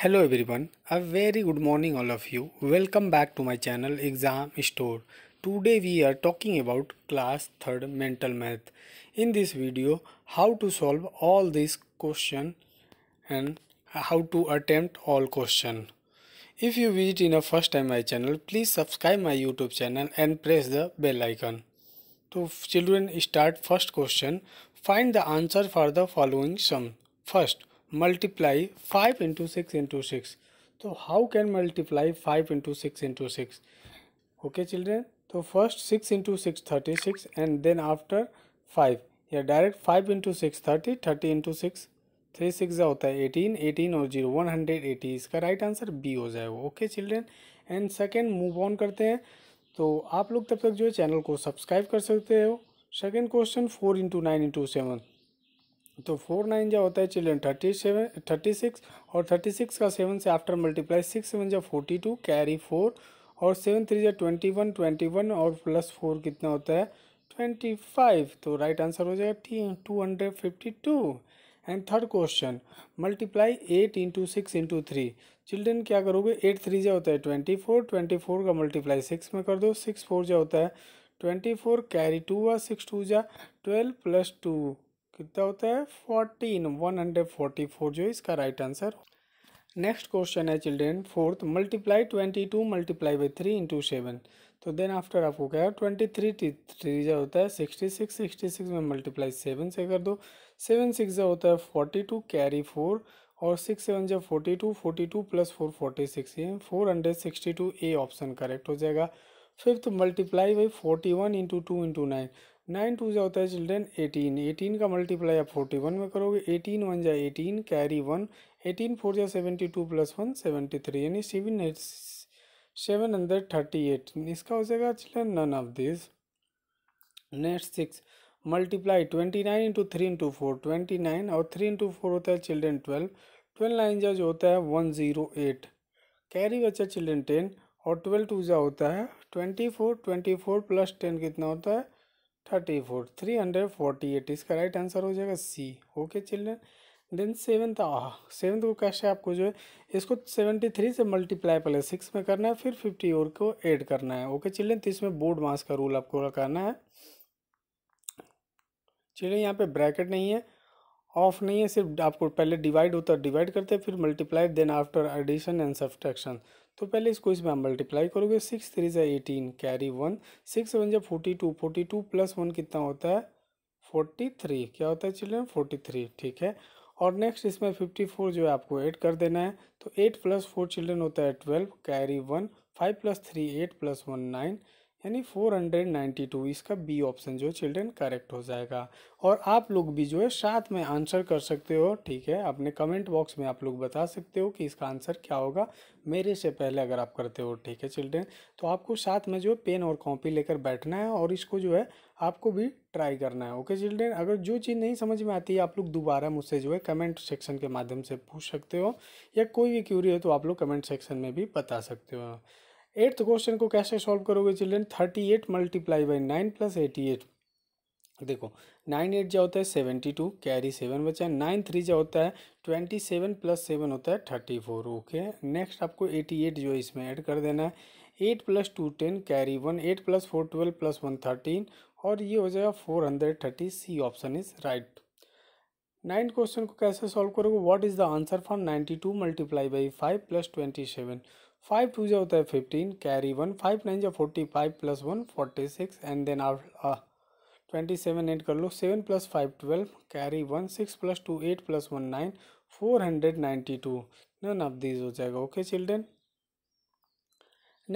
hello everyone a very good morning all of you welcome back to my channel exam store today we are talking about class 3rd mental math in this video how to solve all these question and how to attempt all question if you visit in a first time my channel please subscribe my youtube channel and press the bell icon so children start first question find the answer for the following sum first multiply five into six into six तो how can multiply five into six into six okay children तो first six into six thirty six and then after five या direct five into six thirty thirty into six three six होता है eighteen eighteen और zero one hundred eighty इसका right answer B हो जाएगा okay children and second move on करते हैं तो आप लोग तब तक जो है चैनल को सब्सक्राइब कर सकते हो second question four into nine into seven तो फोर नाइन जो होता है children thirty seven thirty six और थर्टी सिक्स का सेवन से आफ्टर मल्टीप्लाई सिक्स सेवन जो फोर्टी टू कैरी फोर और सेवन थ्री जो ट्वेंटी वन ट्वेंटी वन और प्लस फोर कितना होता है ट्वेंटी फाइव तो राइट आंसर हो जाएगा T two hundred fifty two and third question multiply eight into six into three children क्या करोगे एट थ्री जो होता है ट्वेंटी फोर ट्वेंटी फोर का मल्टीप्लाई सिक्स में कर दो सिक्स फोर जो होता है ट्वेंटी फोर कैरी टू हुआ सिक्स टू जा ट्वेल्व प्लस टू कितना होता है fourteen one hundred forty four जो इसका राइट आंसर नेक्स्ट क्वेश्चन है children fourth multiply twenty two multiply by three into seven तो देन आफ्टर आपको क्या है ट्वेंटी थ्री थ्री जो होता है सिक्सटी सिक्स सिक्सटी सिक्स में मल्टीप्लाई सेवन से कर दो सेवन सिक्स जो होता है फोर्टी टू कैरी फोर और सिक्स सेवन जो forty two forty two plus four forty six ये four hundred sixty two A option correct हो जाएगा fifth multiply by forty one into two into nine nine two जो होता है children eighteen eighteen का multiply आप forty one में करोगे एटीन वन जाए eighteen carry one eighteen four जाए seventy two plus one seventy three यानी seven seven hundred thirty eight इसका हो जाएगा children none of this next six multiply twenty nine into three into four twenty nine और three into four होता है children twelve twelve nine जो होता है वन ज़ीरो एट कैरी बच्चा चिल्ड्रेन टेन और ट्वेल्व टू जो होता है twenty four twenty four plus ten कितना होता है thirty four three hundred forty eight इसका राइट आंसर हो जाएगा C okay children then seventh seventh को कैसे आपको जो है इसको सेवेंटी थ्री से मल्टीप्लाई पहले सिक्स में करना है फिर फिफ्टी और को ऐड करना है ओके चिल्ड्रेन तो इसमें बोर्ड मास का रूल आपको करना है चिल्ड्रेन यहाँ पे ब्रैकेट नहीं है ऑफ नहीं है सिर्फ आपको पहले डिवाइड होता है डिवाइड करते हैं फिर multiply then after addition and subtraction तो पहले इसको इसमें मल्टीप्लाई करोगे सिक्स थ्री जै eighteen carry one six one जै forty two forty two plus one कितना होता है फोर्टी थ्री क्या होता है चिल्ड्रेन फोर्टी थ्री ठीक है और नेक्स्ट इसमें फिफ्टी फोर जो है आपको ऐड कर देना है तो एट प्लस फोर चिल्ड्रेन होता है twelve carry one five plus three eight plus one nine यानी 492 इसका बी ऑप्शन जो है चिल्ड्रेन करेक्ट हो जाएगा और आप लोग भी जो है साथ में आंसर कर सकते हो ठीक है अपने कमेंट बॉक्स में आप लोग बता सकते हो कि इसका आंसर क्या होगा मेरे से पहले अगर आप करते हो ठीक है चिल्ड्रेन तो आपको साथ में जो है पेन और कॉपी लेकर बैठना है और इसको जो है आपको भी ट्राई करना है ओके चिल्ड्रेन अगर जो चीज़ नहीं समझ में आती है आप लोग दोबारा मुझसे जो है कमेंट सेक्शन के माध्यम से पूछ सकते हो या कोई भी क्यूरी हो तो आप लोग कमेंट सेक्शन में भी बता सकते हो एट्थ क्वेश्चन को कैसे सॉल्व करोगे children thirty eight multiply by nine plus eighty eight देखो नाइन एट जो होता है सेवेंटी टू कैरी सेवन बचा नाइन थ्री जो होता है ट्वेंटी सेवन प्लस सेवन होता है थर्टी फोर ओके नेक्स्ट आपको एटी एट जो है इसमें ऐड कर देना है eight plus two ten carry one eight plus four twelve plus one thirteen और ये हो जाएगा four hundred thirty C option is right ninth question को कैसे सॉल्व करोगे what is the answer for ninety two multiply by five plus twenty seven five two जो होता है fifteen carry one five nine जो forty five plus one forty six and then आप twenty seven add कर लो seven plus five twelve carry one six plus two eight plus one nine four hundred ninety two none of these हो जाएगा okay children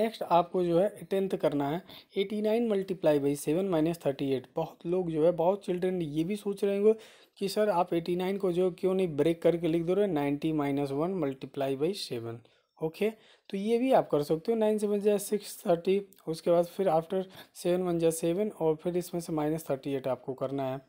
next आपको जो है tenth करना है eighty nine multiply by seven minus thirty eight बहुत लोग जो है बहुत चिल्ड्रेन ये भी सोच रहे होंगे कि सर आप एटी नाइन को जो क्यों नहीं ब्रेक करके लिख दो रहे ninety minus one multiply by seven okay तो ये भी आप कर सकते हो नाइन सेवन जाए सिक्स थर्टी उसके बाद फिर आफ्टर सेवन वन जाए सेवन और फिर इसमें से माइनस थर्टी एट आपको करना है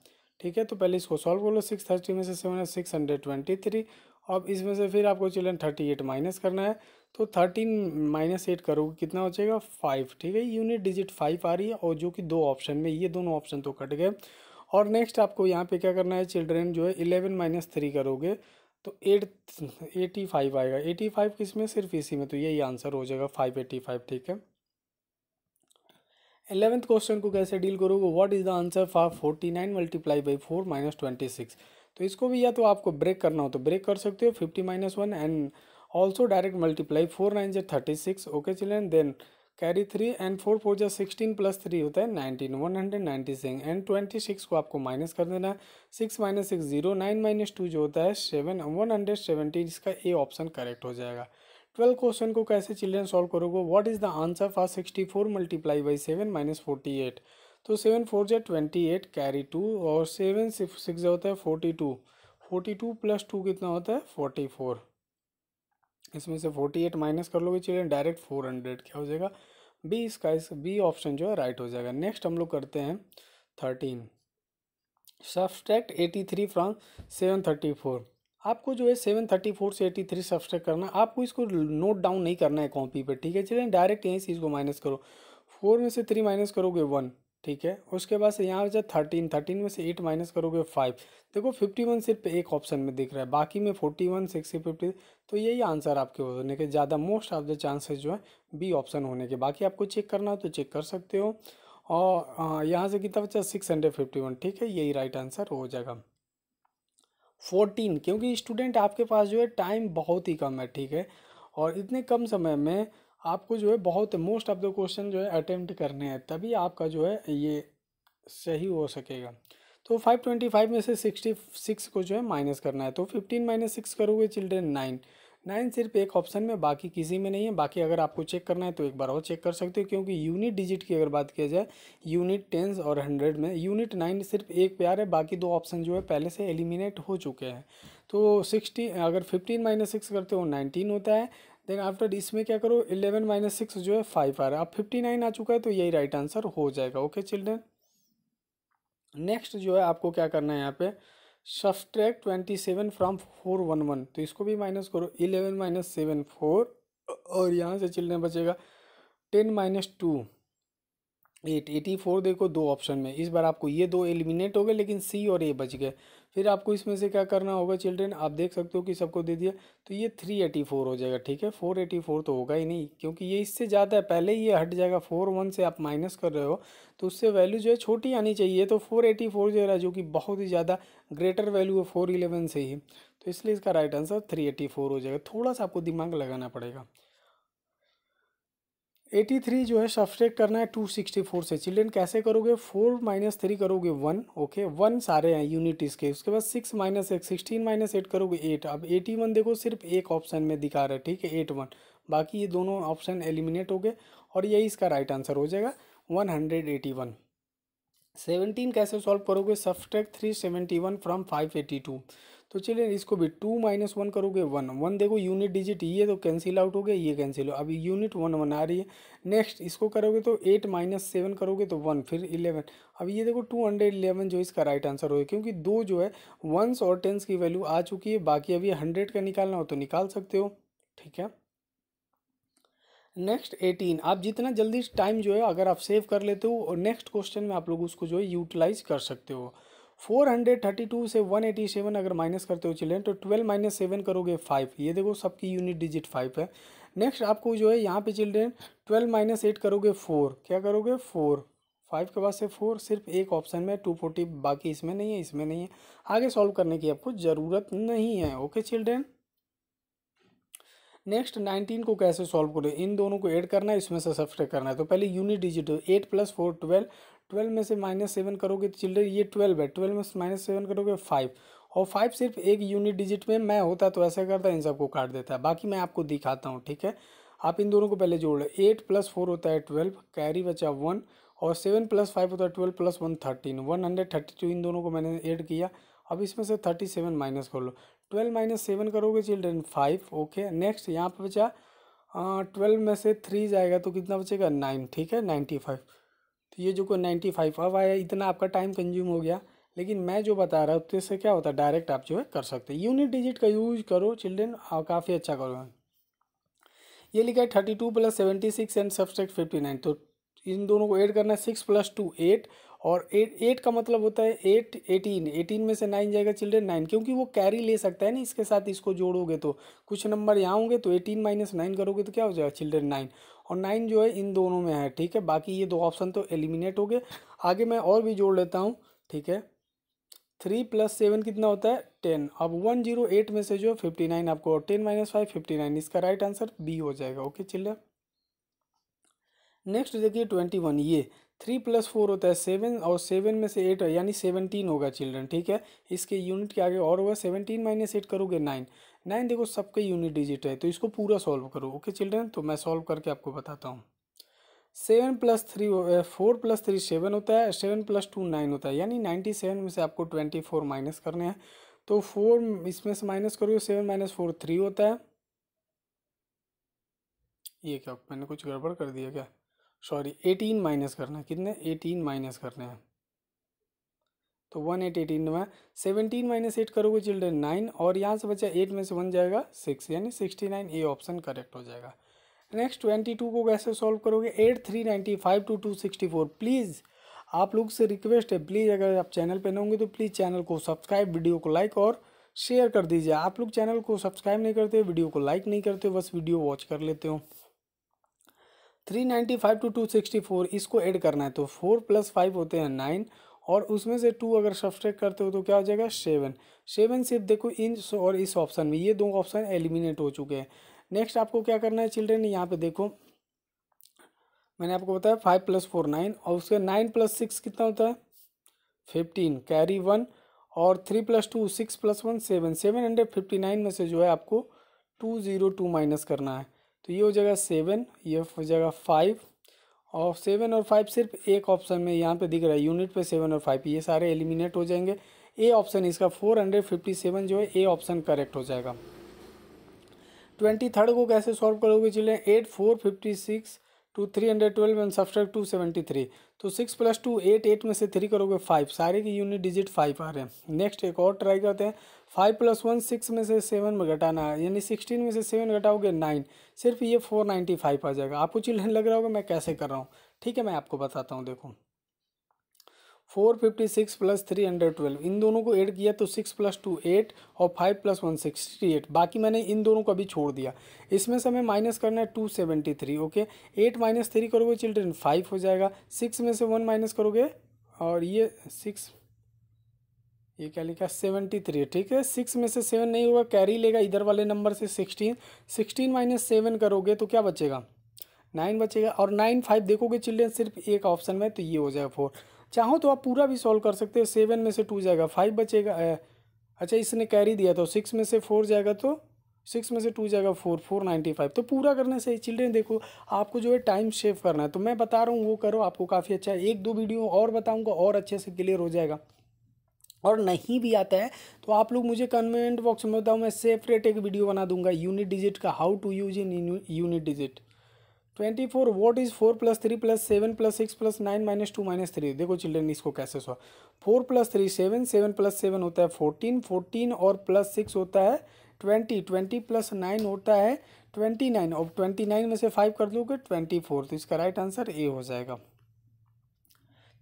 ठीक है तो पहले इसको सॉल्व कर लो सिक्स थर्टी में से सेवन है सिक्स हंड्रेड ट्वेंटी थ्री अब इसमें से फिर आपको चिल्ड्रन थर्टी एट माइनस करना है तो थर्टीन माइनस एट करोगे कितना हो जाएगा फाइव ठीक है यूनिट डिजिट फाइव आ रही है और जो कि दो ऑप्शन में ये दोनों ऑप्शन तो कट गए और नेक्स्ट आपको यहाँ पे क्या करना है चिल्ड्रेन जो है इलेवन माइनस थ्री करोगे तो एट एटी फाइव आएगा एटी फाइव किस में सिर्फ इसी में तो यही आंसर हो जाएगा फाइव एटी फाइव ठीक है एलेवेंथ क्वेश्चन को कैसे डील करोगे what is the answer for forty nine multiply by four minus twenty six तो इसको भी या तो आपको ब्रेक करना हो तो ब्रेक कर सकते हो fifty minus one and also direct multiply four nine जे thirty six okay children then carry three and four four जो सिक्सटीन प्लस थ्री होता है नाइनटीन वन हंड्रेड नाइन्टी सिंग एंड ट्वेंटी सिक्स को आपको माइनस कर देना six minus six zero nine minus two जो होता है सेवन वन हंड्रेड सेवेंटी इसका ए ऑप्शन करेक्ट हो जाएगा ट्वेल्व क्वेश्चन को कैसे चिल्ड्रेन सॉल्व करोगे what is the answer for sixty four multiply by seven minus forty eight तो सेवन फोर जो ट्वेंटी एट कैरी टू और सेवन सिक्स होता है forty two forty two plus two कितना होता है फोर्टी फोर इसमें से फोर्टी एट माइनस कर लोगे चिल्ड्रेन डायरेक्ट फोर हंड्रेड क्या हो जाएगा बी इसका इस बी ऑप्शन जो है राइट हो जाएगा नेक्स्ट हम लोग करते हैं thirteen subtract eighty three from seven thirty four आपको जो है सेवन थर्टी फोर से एटी थ्री सब्सट्रैक्ट करना है आपको इसको नोट डाउन नहीं करना है कॉपी पे ठीक है चलिए डायरेक्ट यहीं से इसको माइनस करो फोर में से थ्री माइनस करोगे वन ठीक है उसके बाद से यहाँ जाए थर्टीन थर्टीन में से एट माइनस करोगे फाइव देखो फिफ्टी वन सिर्फ एक ऑप्शन में दिख रहा है बाकी में फोर्टी वन सिक्सटी फिफ्टी तो यही आंसर आपके होने के ज़्यादा मोस्ट ऑफ द चांसेस जो है बी ऑप्शन होने के बाकी आपको चेक करना हो तो चेक कर सकते हो और हाँ, यहाँ से कितना बचा सिक्स हंड्रेड फिफ्टी वन ठीक है यही राइट आंसर हो जाएगा फोर्टीन क्योंकि स्टूडेंट आपके पास जो है टाइम बहुत ही कम है ठीक है और इतने कम समय में आपको जो है बहुत मोस्ट ऑफ द क्वेश्चन जो है अटेम्प्ट करने हैं तभी आपका जो है ये सही हो सकेगा तो 525 में से 66 को जो है माइनस करना है तो 15 माइनस सिक्स करोगे चिल्ड्रेन नाइन नाइन सिर्फ एक ऑप्शन में बाकी किसी में नहीं है बाकी अगर आपको चेक करना है तो एक बार और चेक कर सकते हो क्योंकि यूनिट डिजिट की अगर बात किया जाए यूनिट टेंस और हंड्रेड में यूनिट नाइन सिर्फ एक प्यार है बाकी दो ऑप्शन जो है पहले से एलिमिनेट हो चुके हैं तो सिक्सटी अगर फिफ्टीन माइनस सिक्स करते हो नाइनटीन होता है देन आफ्टर इसमें क्या करो इलेवन माइनस सिक्स जो है फाइव आ रहा है अब फिफ्टी नाइन आ चुका है तो यही राइट आंसर हो जाएगा ओके चिल्ड्रेन नेक्स्ट जो है आपको क्या करना है यहाँ पे subtract twenty seven from four one one तो इसको भी माइनस करो इलेवन माइनस सेवन फोर और यहाँ से चिल्ड्रेन बचेगा ten minus two eight eighty four देखो दो ऑप्शन में इस बार आपको ये दो एलिमिनेट हो गए लेकिन सी और ए बच गए फिर आपको इसमें से क्या करना होगा चिल्ड्रेन आप देख सकते हो कि सबको दे दिया तो ये थ्री एटी फोर हो जाएगा ठीक है फोर एटी फोर तो होगा ही नहीं क्योंकि ये इससे ज़्यादा है पहले ही ये हट जाएगा फोर वन से आप माइनस कर रहे हो तो उससे वैल्यू जो है छोटी आनी चाहिए तो फोर एटी फोर जो है जो कि बहुत ही ज़्यादा ग्रेटर वैल्यू है फोर इलेवन से ही तो इसलिए इसका right answer three eighty four हो जाएगा थोड़ा सा आपको दिमाग लगाना पड़ेगा एटी थ्री जो है सब्सट्रेट करना है टू सिक्सटी फोर से चिल्ड्रेन कैसे करोगे फोर माइनस थ्री करोगे वन ओके वन सारे हैं यूनिट इसके उसके बाद सिक्स माइनस एक सिक्सटीन माइनस एट करोगे एट अब एटी वन देखो सिर्फ एक ऑप्शन में दिखा रहा है ठीक है एट वन बाकी ये दोनों ऑप्शन एलिमिनेट हो गए और यही इसका राइट आंसर हो जाएगा one hundred eighty one seventeen कैसे सॉल्व करोगे subtract three seventy one from five eighty two तो चलिए इसको भी टू माइनस वन करोगे वन वन देखो यूनिट डिजिट ये तो कैंसिल आउट हो गया ये कैंसिल हो अभी यूनिट वन वन आ रही है नेक्स्ट इसको करोगे तो एट माइनस सेवन करोगे तो वन फिर इलेवन अब ये देखो टू हंड्रेड इलेवन जो इसका राइट आंसर होगा क्योंकि दो जो है वंस और टेंस की वैल्यू आ चुकी है बाकी अभी हंड्रेड का निकालना हो तो निकाल सकते हो ठीक है नेक्स्ट एटीन आप जितना जल्दी टाइम जो है अगर आप सेव कर लेते हो और नेक्स्ट क्वेश्चन में आप लोग उसको जो है यूटिलाइज कर सकते हो फोर हंड्रेड थर्टी टू से वन एटी सेवन अगर माइनस करते हो चिल्ड्रेन तो ट्वेल्व माइनस सेवन करोगे फाइव ये देखो सबकी यूनिट डिजिट फाइव है नेक्स्ट आपको जो है यहाँ पे चिल्ड्रेन ट्वेल्व माइनस एट करोगे फोर क्या करोगे फोर फाइव के बाद से फोर सिर्फ एक ऑप्शन में टू फोर्टी बाकी इसमें नहीं है इसमें नहीं है आगे सॉल्व करने की आपको ज़रूरत नहीं है ओके चिल्ड्रेन नेक्स्ट नाइनटीन को कैसे सॉल्व करें इन दोनों को ऐड करना है इसमें से सब्सट्रैक्ट करना है तो पहले unit digit eight plus four twelve twelve में से माइनस सेवन करोगे तो चिल्ड्रेन ये ट्वेल्व है ट्वेल्व में से माइनस सेवन करोगे फाइव और फाइव सिर्फ एक यूनिट डिजिट में मैं होता तो ऐसा करता इन सबको काट देता है बाकी मैं आपको दिखाता हूँ ठीक है आप इन दोनों को पहले जोड़ लो एट प्लस फोर होता है ट्वेल्व कैरी बचा वन और सेवन प्लस फाइव होता है twelve plus one thirteen one hundred thirty two इन दोनों को मैंने ऐड किया अब इसमें से थर्टी सेवन माइनस कर लो ट्वेल्व माइनस सेवन करोगे चिल्ड्रेन फाइव ओके नेक्स्ट यहाँ पर बचा ट्वेल्व में से थ्री जाएगा तो कितना बचेगा नाइन ठीक है नाइन्टी फाइव तो ये जो को नाइन्टी फाइव अब आया इतना आपका टाइम कंज्यूम हो गया लेकिन मैं जो बता रहा हूँ तो इससे क्या होता है डायरेक्ट आप जो है कर सकते हैं यूनिट डिजिट का यूज करो चिल्ड्रेन काफ़ी अच्छा करो ये लिखा है thirty two plus seventy six and subtract fifty nine तो इन दोनों को ऐड करना है सिक्स प्लस टू एट और एट एट का मतलब होता है एट एटीन एटीन में से नाइन जाएगा चिल्ड्रेन नाइन क्योंकि वो कैरी ले सकता है ना इसके साथ इसको जोड़ोगे तो कुछ नंबर यहाँ होंगे तो एटीन माइनस नाइन करोगे तो क्या हो जाएगा चिल्ड्रेन नाइन और नाइन जो है इन दोनों में है ठीक है बाकी ये दो ऑप्शन तो एलिमिनेट हो गए आगे मैं और भी जोड़ लेता हूँ ठीक है थ्री प्लस सेवन कितना होता है टेन अब वन जीरो एट में से जो है फिफ्टी नाइन आपको ten minus five fifty nine इसका राइट आंसर बी हो जाएगा ओके चिल्ड्रेन नेक्स्ट देखिए ट्वेंटी वन ये थ्री प्लस फोर होता है सेवन और सेवन में से एट यानी सेवनटीन होगा चिल्ड्रन ठीक है इसके यूनिट के आगे और होगा सेवनटीन माइनस एट करोगे नाइन नाइन देखो सबके यूनिट डिजिट है तो इसको पूरा सॉल्व करो ओके चिल्ड्रन तो मैं सॉल्व करके आपको बताता हूँ seven plus three four plus three seven होता है सेवन प्लस टू नाइन होता है यानी नाइन्टी सेवन में से आपको ट्वेंटी फोर माइनस करने हैं तो फोर इसमें से माइनस करोगे सेवन माइनस फोर थ्री होता है ये क्या मैंने कुछ गड़बड़ कर दिया क्या सॉरी एटीन माइनस करना है कितने एटीन माइनस करने हैं तो वन एट एटीन में सेवनटीन माइनस एट करोगे चिल्ड्रेन नाइन और यहाँ से बचा एट में से वन जाएगा सिक्स यानी sixty nine A option correct हो जाएगा नेक्स्ट ट्वेंटी टू को कैसे सॉल्व करोगे eight three ninety five two two sixty four please आप लोग से रिक्वेस्ट है प्लीज़ अगर आप चैनल पर न होंगे तो प्लीज़ चैनल को सब्सक्राइब वीडियो को लाइक और शेयर कर दीजिए आप लोग चैनल को सब्सक्राइब नहीं करते वीडियो को लाइक नहीं करते बस वीडियो वॉच कर लेते हो three ninety five two two sixty four इसको ऐड करना है तो फोर प्लस फाइव होते हैं नाइन और उसमें से टू अगर सब्सट्रैक करते हो तो क्या हो जाएगा सेवन सेवन सिर्फ देखो इन और इस ऑप्शन में ये दो ऑप्शन एलिमिनेट हो चुके हैं नेक्स्ट आपको क्या करना है चिल्ड्रेन यहाँ पे देखो मैंने आपको बताया फाइव प्लस फोर नाइन और उसके नाइन प्लस सिक्स कितना होता है फिफ्टीन कैरी वन और three plus two six plus one seven seven hundred fifty nine में से जो है आपको टू ज़ीरो टू माइनस करना है तो ये हो जाएगा सेवन ये हो जाएगा फाइव और सेवन और फाइव सिर्फ एक ऑप्शन में यहाँ पे दिख रहा है यूनिट पे सेवन और फाइव ये सारे एलिमिनेट हो जाएंगे ए ऑप्शन इसका फोर हंड्रेड फिफ्टी सेवन जो है ए ऑप्शन करेक्ट हो जाएगा ट्वेंटी थर्ड को कैसे सॉल्व करोगे चले add four fifty six to three hundred twelve and subtract two seventy three तो six plus two eight eight में से थ्री करोगे फाइव सारे की यूनिट डिजिट फाइव आ रहे हैं नेक्स्ट एक और ट्राई करते हैं फाइव प्लस वन सिक्स में से सेवन में घटाना है यानी सिक्सटीन में से सेवन घटाओगे नाइन सिर्फ ये फोर नाइन्टी फाइव आ जाएगा आपको चिल्ड्रेन लग रहा होगा मैं कैसे कर रहा हूँ ठीक है मैं आपको बताता हूँ देखो four fifty six plus three hundred twelve इन दोनों को ऐड किया तो सिक्स प्लस टू एट और five plus one sixty eight बाकी मैंने इन दोनों को अभी छोड़ दिया इसमें से हमें माइनस करना है two seventy three okay eight minus three करोगे चिल्ड्रेन फाइव हो जाएगा सिक्स में से वन माइनस करोगे और ये सिक्स ये क्या लिखा सेवेंटी थ्री ठीक है सिक्स में से सेवन नहीं होगा कैरी लेगा इधर वाले नंबर से सिक्सटीन सिक्सटीन माइनस सेवन करोगे तो क्या बचेगा नाइन बचेगा और नाइन फाइव देखोगे चिल्ड्रेन सिर्फ एक ऑप्शन में तो ये हो जाएगा फोर चाहो तो आप पूरा भी सॉल्व कर सकते हो सेवन में से टू जाएगा फाइव बचेगा अच्छा इसने कैरी दिया तो सिक्स में से फोर जाएगा तो सिक्स में से टू जाएगा फोर फोर नाइन्टी फाइव तो पूरा करने से चिल्ड्रेन देखो आपको जो है टाइम सेव करना है तो मैं बता रहा हूँ वो करो आपको काफ़ी अच्छा है एक दो वीडियो और बताऊँगा और अच्छे से क्लियर हो जाएगा और नहीं भी आता है तो आप लोग मुझे कमेंट बॉक्स में बताओ मैं सेपरेट एक वीडियो बना दूंगा यूनिट डिजिट का how to use in unit digit twenty four what is four plus three plus seven plus six plus nine minus two minus three देखो चिल्ड्रेन इसको कैसे so four plus three seven seven plus seven होता है fourteen fourteen और plus six होता है twenty twenty plus nine होता है ट्वेंटी नाइन और ट्वेंटी नाइन में से फाइव कर दोगे ट्वेंटी फोर तो इसका राइट आंसर ए हो जाएगा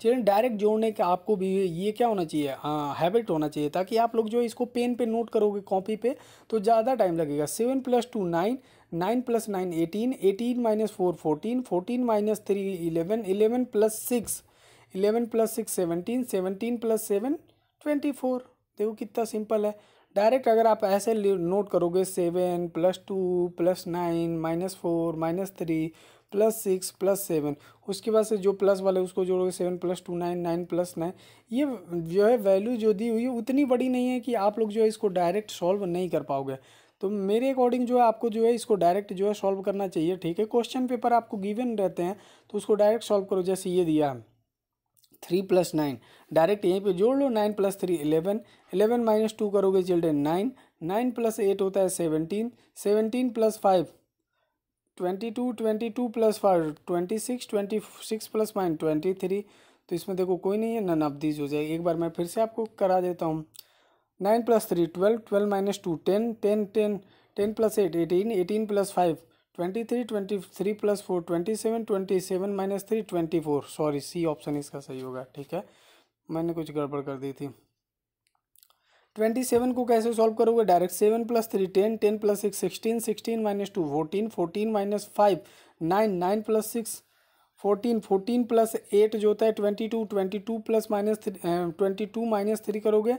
चलिए डायरेक्ट जोड़ने का आपको भी ये क्या होना चाहिए हाँ हैबिट होना चाहिए ताकि आप लोग जो है इसको पेन पे नोट करोगे कॉपी पे तो ज़्यादा टाइम लगेगा seven plus two nine nine plus nine eighteen eighteen minus four fourteen fourteen minus three eleven eleven plus six eleven plus six seventeen seventeen plus seven twenty four देखो कितना simple है direct अगर आप ऐसे note करोगे seven plus two plus nine minus four minus three plus six plus seven उसके बाद से जो प्लस वाले उसको जोड़ोगे seven plus two nine nine plus nine ये जो है वैल्यू जो दी हुई है उतनी बड़ी नहीं है कि आप लोग जो है इसको डायरेक्ट सॉल्व नहीं कर पाओगे तो मेरे अकॉर्डिंग जो है आपको जो है इसको डायरेक्ट जो है सॉल्व करना चाहिए ठीक है क्वेश्चन पेपर आपको गिवन रहते हैं तो उसको डायरेक्ट सॉल्व करो जैसे ये दिया है थ्री प्लस नाइन डायरेक्ट यहीं पे जोड़ लो nine plus three eleven eleven minus two करोगे children nine nine plus eight होता है seventeen seventeen plus five twenty two twenty two plus five twenty six twenty six plus five twenty three तो इसमें देखो कोई नहीं है नन ऑफ दीज हो जाएगी एक बार मैं फिर से आपको करा देता हूँ nine plus three twelve twelve minus two ten ten ten ten plus eight eighteen eighteen plus five twenty three twenty three plus four twenty seven twenty seven minus three twenty four sorry C option इसका सही होगा ठीक है मैंने कुछ गड़बड़ कर दी थी ट्वेंटी सेवन को कैसे सॉल्व करोगे direct seven plus three ten ten plus six sixteen sixteen minus two fourteen fourteen minus five nine nine plus six fourteen fourteen plus eight जो होता है twenty two twenty two plus minus three twenty two minus three करोगे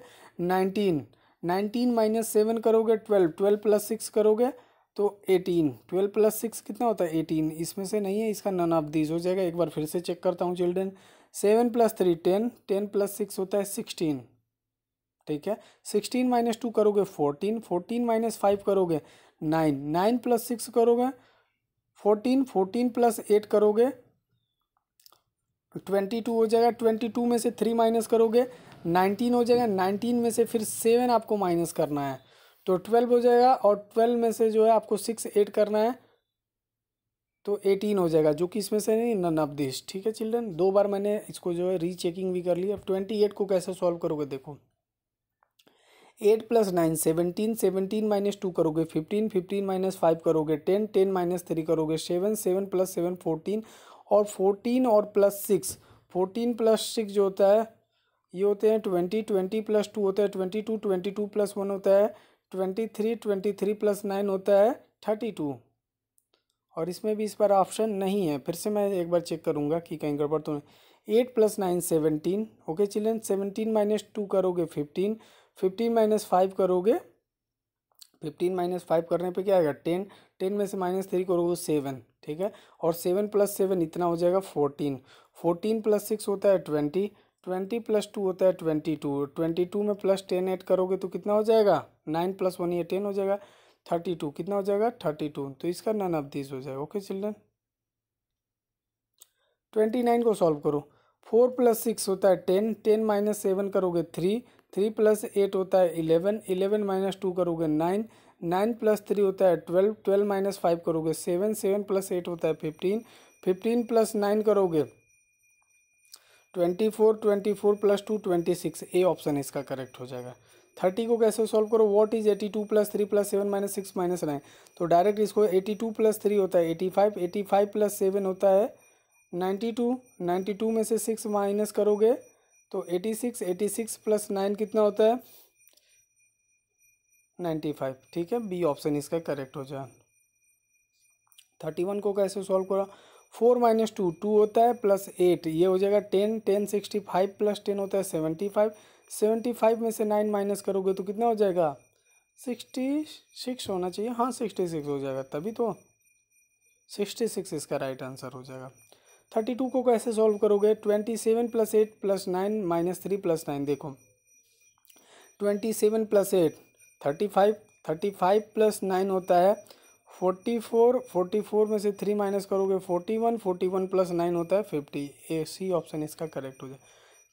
nineteen nineteen minus seven करोगे twelve twelve plus six करोगे तो eighteen twelve plus six कितना होता है एटीन इसमें से नहीं है इसका नन ऑफ दीज हो जाएगा एक बार फिर से चेक करता हूँ children seven plus three ten ten plus six होता है सिक्सटीन ठीक है सिक्सटीन माइनस टू करोगे फोर्टीन फोर्टीन माइनस फाइव करोगे नाइन नाइन प्लस सिक्स करोगे फोर्टीन फोर्टीन प्लस एट करोगे ट्वेंटी टू हो जाएगा ट्वेंटी टू में से थ्री माइनस करोगे नाइनटीन हो जाएगा नाइनटीन में से फिर सेवन आपको माइनस करना है तो ट्वेल्व हो जाएगा और ट्वेल्व में से जो है आपको सिक्स एट करना है तो एटीन हो जाएगा जो कि इसमें से नहीं नब्बे ठीक है चिल्ड्रन दो बार मैंने इसको जो है रीचेकिंग भी कर ली अब ट्वेंटी एट को कैसे सॉल्व करोगे देखो eight plus nine seventeen seventeen minus two करोगे फिफ्टीन फिफ्टीन माइनस फाइव करोगे टेन टेन माइनस थ्री करोगे seven seven plus seven fourteen और फोर्टीन और plus six fourteen plus six जो होता है ये होते हैं ट्वेंटी ट्वेंटी प्लस टू होता है twenty two twenty two plus one होता है twenty three twenty three plus nine होता है थर्टी टू और इसमें भी इस बार ऑप्शन नहीं है फिर से मैं एक बार चेक करूँगा कि कहीं गड़बड़ तो नहीं eight plus nine seventeen okay children seventeen minus two करोगे फिफ्टीन फिफ्टीन माइनस फाइव करोगे फिफ्टीन माइनस फाइव करने पे क्या आएगा टेन टेन में से माइनस थ्री करोगे सेवन ठीक है और सेवन प्लस सेवन इतना हो जाएगा फोर्टीन फोर्टीन प्लस सिक्स होता है ट्वेंटी ट्वेंटी प्लस टू होता है ट्वेंटी टू ट्वेंटी टू में प्लस टेन ऐड करोगे तो कितना हो जाएगा नाइन प्लस वन ये टेन हो जाएगा थर्टी टू कितना हो जाएगा थर्टी टू तो इसका नन ऑफ दिस हो जाएगा ओके चिल्ड्रन ट्वेंटी नाइन को सॉल्व करो फोर प्लस सिक्स होता है टेन टेन माइनस सेवन करोगे थ्री थ्री प्लस एट होता है इलेवन इलेवन माइनस टू करोगे नाइन नाइन प्लस थ्री होता है ट्वेल्व ट्वेल्व माइनस फाइव करोगे सेवन सेवन प्लस एट होता है फिफ्टीन फिफ्टीन प्लस नाइन करोगे twenty four twenty four plus two twenty six A option इसका करेक्ट हो जाएगा थर्टी को कैसे सॉल्व करो what is eighty two plus three plus seven minus six minus nine तो डायरेक्ट इसको एटी टू प्लस थ्री होता है eighty five eighty five plus seven होता है नाइन्टी टू नाइन्टी टू में से सिक्स माइनस करोगे तो eighty six eighty six plus nine कितना होता है नाइन्टी फाइव ठीक है बी ऑप्शन इसका करेक्ट हो जाए थर्टी वन को कैसे सॉल्व करो फोर माइनस टू टू होता है प्लस एट ये हो जाएगा ten ten sixty five plus ten होता है सेवेंटी फाइव सेवेंटी फाइव में से नाइन माइनस करोगे तो कितना हो जाएगा सिक्सटी सिक्स होना चाहिए हाँ सिक्सटी सिक्स हो जाएगा तभी तो सिक्सटी सिक्स इसका राइट आंसर हो जाएगा थर्टी टू को कैसे सॉल्व करोगे twenty seven plus eight plus nine minus three plus nine देखो twenty seven plus eight thirty five thirty five plus nine होता है फोर्टी फोर फोर्टी फोर में से थ्री माइनस करोगे forty one forty one plus nine होता है fifty A C option इसका correct हो जाए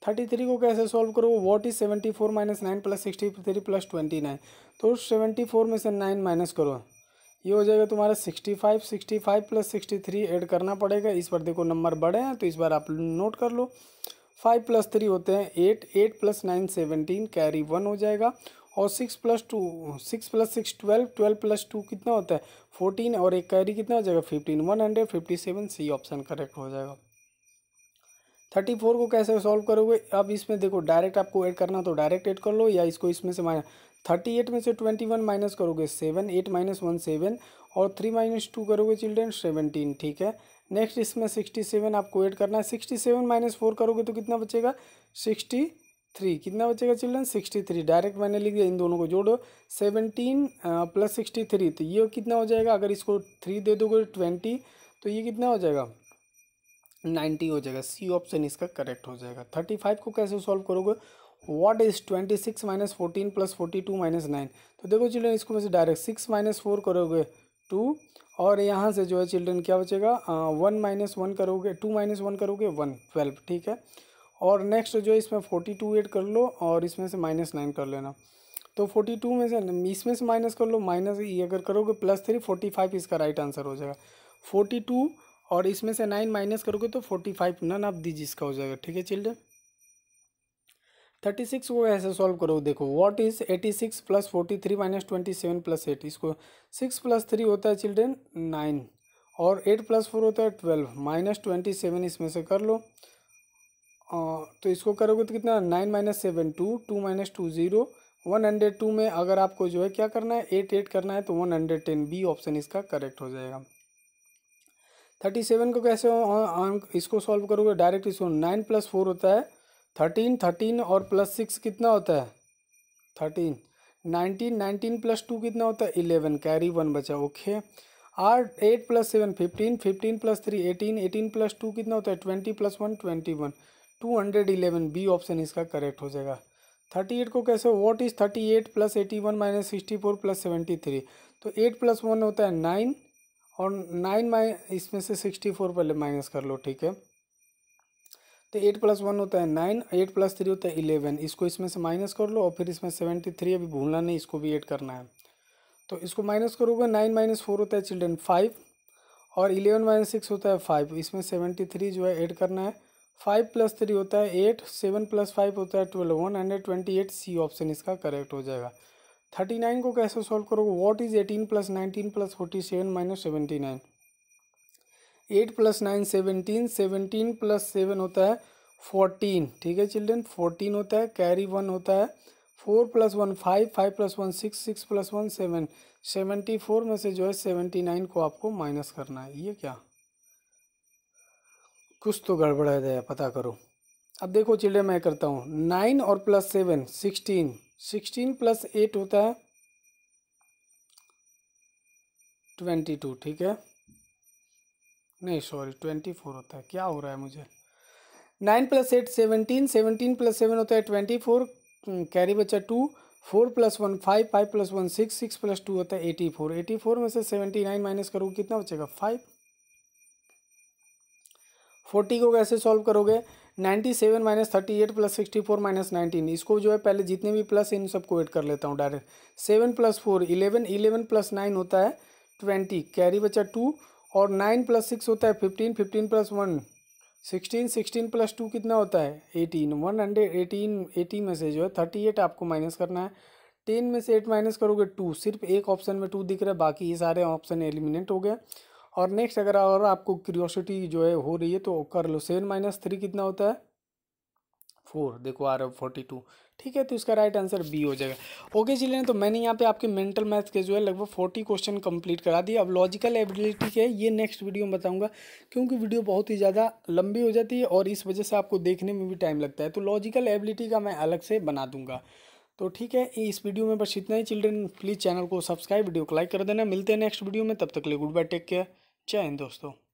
थर्टी थ्री को कैसे सॉल्व करोगे what is seventy four minus nine plus sixty three plus twenty nine तो सेवेंटी फोर में से नाइन माइनस करो ये हो जाएगा तुम्हारा sixty five sixty five plus sixty three add करना पड़ेगा इस बार देखो नंबर बड़े हैं तो इस बार आप नोट कर लो फाइव प्लस थ्री होते हैं eight eight plus nine seventeen carry one हो जाएगा और six plus two six plus six twelve twelve plus two कितना होता है फोर्टीन और एक कैरी कितना हो जाएगा fifteen one hundred fifty seven C option correct हो जाएगा थर्टी फोर को कैसे सॉल्व करोगे अब इसमें देखो डायरेक्ट आपको ऐड करना तो डायरेक्ट ऐड कर लो या इसको इसमें से माइनस थर्टी एट में से ट्वेंटी वन माइनस करोगे seven eight minus one seven और थ्री माइनस टू करोगे चिल्ड्रेन सेवनटीन ठीक है नेक्स्ट इसमें सिक्सटी सेवन आपको एड करना है सिक्सटी सेवन माइनस फोर करोगे तो कितना बचेगा सिक्सटी थ्री कितना बचेगा चिल्ड्रेन सिक्सटी थ्री डायरेक्ट मैंने लिख दिया इन दोनों को जोड़ो सेवनटीन प्लस सिक्सटी थ्री तो ये कितना हो जाएगा अगर इसको थ्री दे दोगे ट्वेंटी तो ये कितना हो जाएगा नाइन्टी हो जाएगा सी ऑप्शन इसका करेक्ट हो जाएगा थर्टी फाइव को कैसे सॉल्व करोगे what is twenty six minus fourteen plus forty two minus nine तो देखो चिल्ड्रेन इसको में से डायरेक्ट सिक्स माइनस फोर करोगे टू और यहाँ से जो है चिल्ड्रन क्या बचेगा वन माइनस वन करोगे टू माइनस वन करोगे वन ट्वेल्व ठीक है और नेक्स्ट जो है इसमें फोर्टी टू एड कर लो और इसमें से माइनस नाइन कर लेना तो फोर्टी टू में से इसमें से माइनस कर लो माइनस ये अगर करोगे प्लस थ्री फोर्टी फाइव इसका राइट आंसर हो जाएगा फोर्टी टू और इसमें से नाइन माइनस करोगे तो फोर्टी फाइव नन आप दीजिए इसका हो जाएगा ठीक है चिल्ड्रेन थर्टी सिक्स को ऐसे सॉल्व करो देखो what is eighty six plus forty three minus twenty seven plus eight इसको सिक्स प्लस थ्री होता है चिल्ड्रेन नाइन और एट प्लस फोर होता है ट्वेल्व माइनस ट्वेंटी सेवन इसमें से कर लो आ, तो इसको करोगे तो कितना nine minus seven two two minus two zero one hundred two में अगर आपको जो है क्या करना है एट एट करना है तो one hundred ten B option इसका करेक्ट हो जाएगा थर्टी सेवन को कैसे इसको सॉल्व करोगे डायरेक्ट इसको नाइन प्लस फोर होता है थर्टीन थर्टीन और प्लस सिक्स कितना होता है thirteen nineteen nineteen plus two कितना होता है इलेवन कैरी वन बचा okay or eight plus seven fifteen fifteen plus three eighteen eighteen plus two कितना होता है twenty plus one twenty one two hundred eleven B option इसका correct हो जाएगा थर्टी एट को कैसे what is thirty eight plus eighty one minus sixty four plus seventy three तो eight plus one होता है नाइन और नाइन माइ इसमें से सिक्सटी फोर पहले माइनस कर लो ठीक है तो एट प्लस वन होता है नाइन एट प्लस थ्री होता है इलेवन इसको इसमें से माइनस कर लो और फिर इसमें सेवेंटी थ्री अभी भूलना नहीं इसको भी एड करना है तो इसको माइनस करोगे नाइन माइनस फोर होता है चिल्ड्रेन फाइव और इलेवन माइनस सिक्स होता है फाइव इसमें सेवेंटी थ्री जो है ऐड करना है फाइव प्लस थ्री होता है एट सेवन प्लस फाइव होता है twelve one hundred twenty eight C option इसका करेक्ट हो जाएगा थर्टी नाइन को कैसे सॉल्व करोगे what is eighteen plus nineteen plus forty seven minus seventy nine eight plus nine seventeen seventeen plus seven होता है फोर्टीन ठीक है चिल्ड्रेन फोर्टीन होता है कैरी वन होता है four plus one five five plus one six six plus one seven seventy four में से जो है सेवेंटी नाइन को आपको माइनस करना है ये क्या कुछ तो गड़बड़ है दया पता करो अब देखो चिल्ड्रेन मैं करता हूँ नाइन और plus seven sixteen sixteen plus eight होता है ट्वेंटी टू ठीक है नहीं सॉरी ट्वेंटी फोर होता है क्या हो रहा है मुझे nine plus eight seventeen seventeen plus seven होता है ट्वेंटी फोर कैरी बचा two four plus one five five plus one six six plus two होता है एटी फोर एटी फोर में से सेवेंटी नाइन माइनस करोगे कितना बचेगा फाइव फोर्टी को कैसे सॉल्व करोगे ninety seven minus thirty eight plus sixty four minus nineteen इसको जो है पहले जितने भी प्लस इन सबको ऐड कर लेता हूँ direct seven plus four eleven eleven plus nine होता है ट्वेंटी कैरी बचा टू और नाइन प्लस सिक्स होता है fifteen fifteen plus one sixteen sixteen plus two कितना होता है eighteen one hundred eighteen eighteen में से जो है थर्टी एट आपको माइनस करना है टेन में से एट माइनस करोगे टू सिर्फ एक ऑप्शन में टू दिख रहा है बाकी ये सारे ऑप्शन एलिमिनेट हो गए और नेक्स्ट अगर और आपको क्यूरियोसिटी जो है हो रही है तो कर लो सेवन माइनस थ्री कितना होता है फोर देखो आ रहा है फोर्टी टू ठीक है तो इसका राइट आंसर बी हो जाएगा ओके चिल्ड्रेन तो मैंने यहाँ पे आपके मेंटल मैथ के जो है लगभग फोर्टी क्वेश्चन कंप्लीट करा दिए अब लॉजिकल एबिलिटी के ये नेक्स्ट वीडियो में बताऊंगा क्योंकि वीडियो बहुत ही ज़्यादा लंबी हो जाती है और इस वजह से आपको देखने में भी टाइम लगता है तो लॉजिकल एबिलिटी का मैं अलग से बना दूंगा तो ठीक है इस वीडियो में बस इतना ही चिल्ड्रेन प्लीज़ चैनल को सब्सक्राइब वीडियो को लाइक कर देना मिलते हैं नेक्स्ट वीडियो में तब तक ले गुड बाय टेक केयर जय हिंद दोस्तों